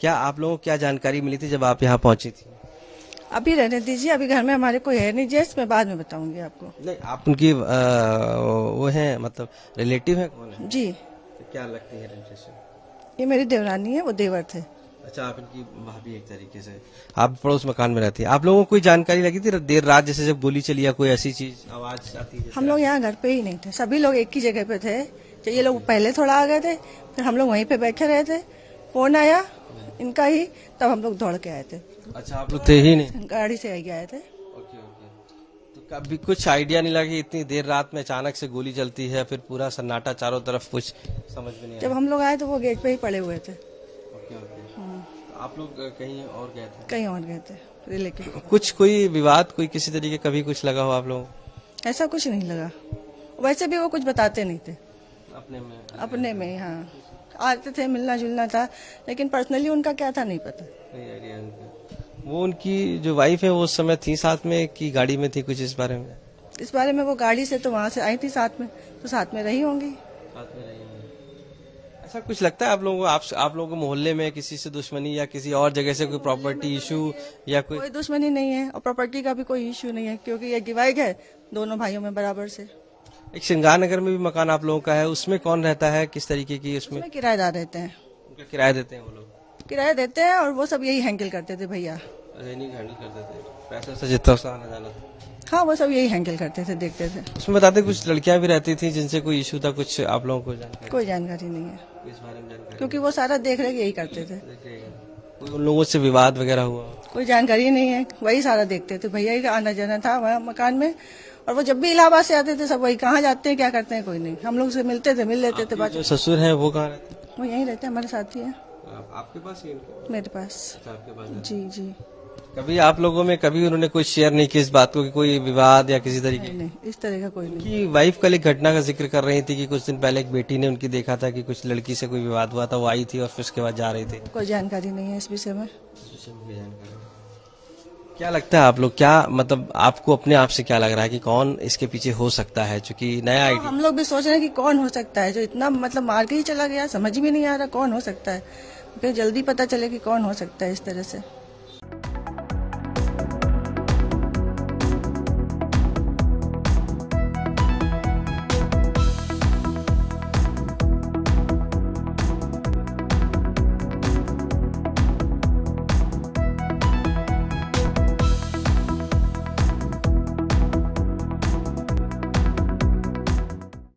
क्या आप लोगों को क्या जानकारी मिली थी जब आप यहाँ पहुंची थी अभी रहने दीजिए अभी घर में हमारे कोई है नहीं जैस मैं बाद में बताऊंगी आपको नहीं आप उनकी आ, वो है मतलब रिलेटिव है कौन है जी तो क्या लगती है ये मेरी देवरानी है वो देवर थे अच्छा आप इनकी भाभी एक तरीके से आप पड़ोस मकान में रहती है आप लोगों को कोई जानकारी लगी थी देर रात जैसे जब गोली चली या कोई ऐसी चीज आवाज आती है हम लोग यहाँ घर पे ही नहीं थे सभी लोग एक ही जगह पे थे तो ये लोग पहले थोड़ा आ गए थे फिर हम लोग वहीं पे बैठे रहे थे फोन आया इनका ही तब हम लोग दौड़ के आए थे अच्छा आप लोग थे ही नहीं गाड़ी से आई आए थे तो कभी कुछ आइडिया नहीं लगा इतनी देर रात में अचानक से गोली चलती है फिर पूरा सन्नाटा चारों तरफ कुछ समझ में नहीं जब हम लोग आए तो वो गेट पे ही पड़े हुए थे ओके ओके तो आप लोग कहीं और गए थे कहीं और गए थे लेकिन कुछ कोई विवाद कोई किसी तरीके कभी कुछ लगा हो आप लोग ऐसा कुछ नहीं लगा वैसे भी वो कुछ बताते नहीं थे अपने में अपने में हाँ आते थे मिलना जुलना था लेकिन पर्सनली उनका क्या था नहीं पता नहीं वो उनकी जो वाइफ है वो उस समय थी साथ में कि गाड़ी में थी कुछ इस बारे में इस बारे में वो गाड़ी से तो वहाँ से आई थी साथ में तो साथ में रही होंगी साथ में रही होंगी ऐसा कुछ लगता है आप लोगों को आप, आप लोगों को मोहल्ले में किसी से दुश्मनी या किसी और जगह से कोई प्रॉपर्टी इशू या कोई कोई दुश्मनी नहीं है और प्रॉपर्टी का भी कोई इशू नहीं है क्योंकि ये डिवाइड है दोनों भाइयों में बराबर से एक श्रृंगार नगर में भी मकान आप लोगों का है उसमें कौन रहता है किस तरीके की उसमें, उसमें किराएदार रहते हैं उनका किराया देते हैं वो लोग किराया देते हैं और वो सब यही हैंडल करते थे भैया करते थे पैसा से जितना हाँ वो सब यही हैंडल करते थे देखते थे उसमें बताते कुछ लड़कियां भी रहती थी जिनसे कोई इशू था कुछ आप लोगों को जानकारी कोई जानकारी नहीं है इस बारे में क्योंकि वो सारा देख रेख यही करते थे उन लोगों से विवाद वगैरह हुआ कोई जानकारी नहीं है वही सारा देखते थे भैया का आना जाना था वहाँ मकान में और वो जब भी इलाहाबाद से आते थे सब वही कहाँ जाते हैं क्या करते हैं कोई नहीं हम लोग से मिलते थे मिल लेते थे बात ससुर है वो कहाँ रहते वो यही रहते हमारे साथी है आपके पास मेरे पास अच्छा, जी जी कभी आप लोगों में कभी उन्होंने कोई शेयर नहीं किया इस बात को कि कोई विवाद या किसी तरीके नहीं, नहीं इस तरह का कोई नहीं कि वाइफ कल एक घटना का जिक्र कर रही थी कि कुछ दिन पहले एक बेटी ने उनकी देखा था कि कुछ लड़की से कोई विवाद हुआ था वो आई थी और फिर उसके बाद जा रहे थे कोई जानकारी नहीं है इस विषय में क्या लगता है आप लोग क्या मतलब आपको अपने आप से क्या लग रहा है कि कौन इसके पीछे हो सकता है चूंकि नया आई तो हम लोग भी सोच रहे हैं कि कौन हो सकता है जो इतना मतलब मार के ही चला गया समझ भी नहीं आ रहा कौन हो सकता है फिर जल्दी पता चले कि कौन हो सकता है इस तरह से